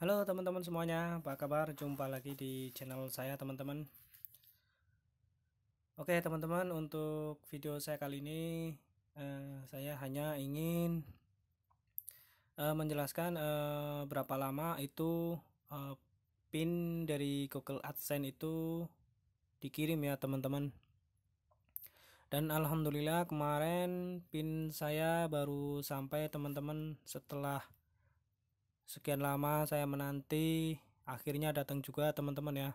Halo teman-teman semuanya, apa kabar? Jumpa lagi di channel saya teman-teman Oke teman-teman, untuk video saya kali ini eh, Saya hanya ingin eh, menjelaskan eh, berapa lama itu eh, PIN dari Google AdSense itu dikirim ya teman-teman Dan Alhamdulillah kemarin PIN saya baru sampai teman-teman setelah Sekian lama saya menanti, akhirnya datang juga teman-teman ya.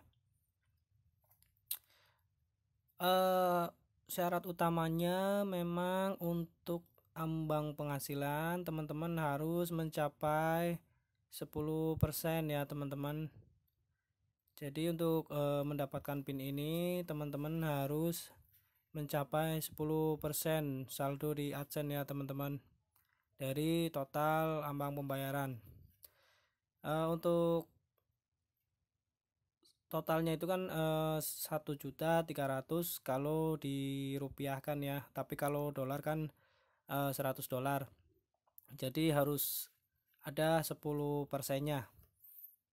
eh syarat utamanya memang untuk ambang penghasilan teman-teman harus mencapai 10% ya teman-teman. Jadi untuk e, mendapatkan pin ini teman-teman harus mencapai 10% saldo di AdSense ya teman-teman dari total ambang pembayaran uh, untuk totalnya itu kan eh, satu juta tiga ratus kalau dirupiahkan ya tapi kalau dolar kan eh, seratus dolar jadi harus ada 10 persennya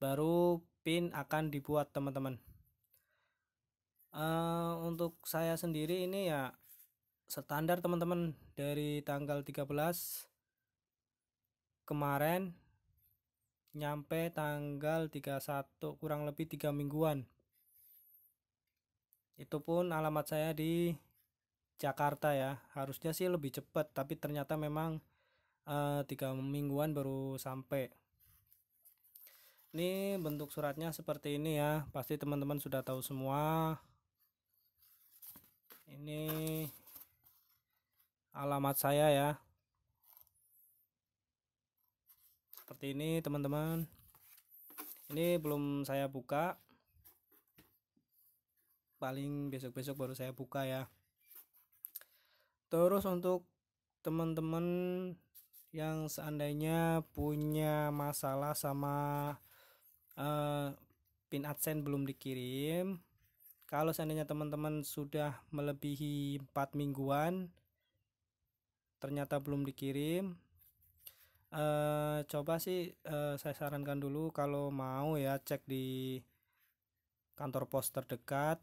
baru pin akan dibuat teman-teman uh, untuk saya sendiri ini ya standar teman-teman dari tanggal 13 kemarin nyampe tanggal 31 kurang lebih 3 mingguan itu pun alamat saya di Jakarta ya harusnya sih lebih cepat tapi ternyata memang eh, tiga uh, mingguan baru sampai ini bentuk suratnya seperti ini ya pasti teman-teman sudah tahu semua ini alamat saya ya seperti ini teman-teman ini belum saya buka paling besok-besok baru saya buka ya terus untuk teman-teman yang seandainya punya masalah sama uh, pin adsense belum dikirim kalau seandainya teman-teman sudah melebihi 4 mingguan ternyata belum dikirim Uh, coba sih uh, saya sarankan dulu kalau mau ya cek di kantor pos terdekat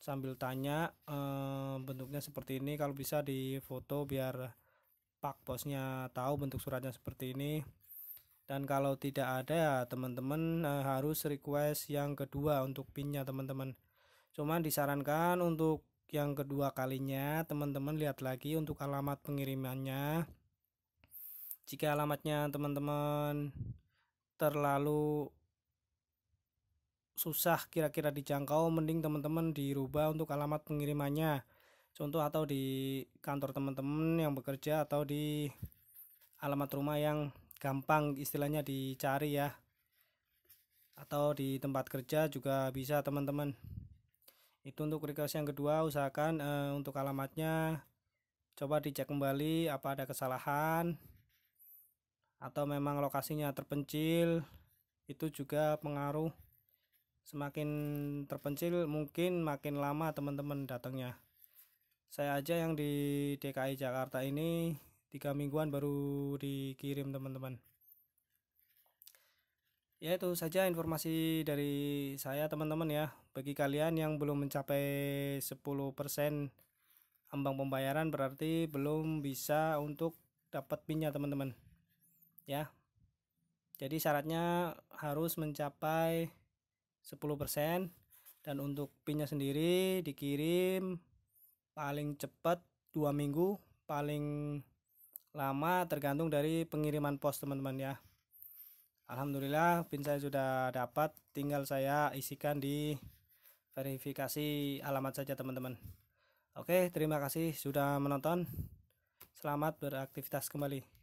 sambil tanya uh, bentuknya seperti ini kalau bisa di foto biar pak posnya tahu bentuk suratnya seperti ini dan kalau tidak ada ya teman-teman harus request yang kedua untuk pinnya teman-teman cuman disarankan untuk yang kedua kalinya teman-teman lihat lagi untuk alamat pengirimannya jika alamatnya teman-teman terlalu susah kira-kira dijangkau mending teman-teman dirubah untuk alamat pengirimannya contoh atau di kantor teman-teman yang bekerja atau di alamat rumah yang gampang istilahnya dicari ya atau di tempat kerja juga bisa teman-teman itu untuk request yang kedua usahakan e, untuk alamatnya coba dicek kembali apa ada kesalahan atau memang lokasinya terpencil itu juga pengaruh semakin terpencil mungkin makin lama teman-teman datangnya saya aja yang di DKI Jakarta ini tiga mingguan baru dikirim teman-teman ya itu saja informasi dari saya teman-teman ya bagi kalian yang belum mencapai 10% ambang pembayaran berarti belum bisa untuk dapat pinnya teman-teman ya. Jadi syaratnya harus mencapai 10% dan untuk pinnya sendiri dikirim paling cepat 2 minggu, paling lama tergantung dari pengiriman pos teman-teman ya. Alhamdulillah pin saya sudah dapat, tinggal saya isikan di verifikasi alamat saja teman-teman. Oke, terima kasih sudah menonton. Selamat beraktivitas kembali.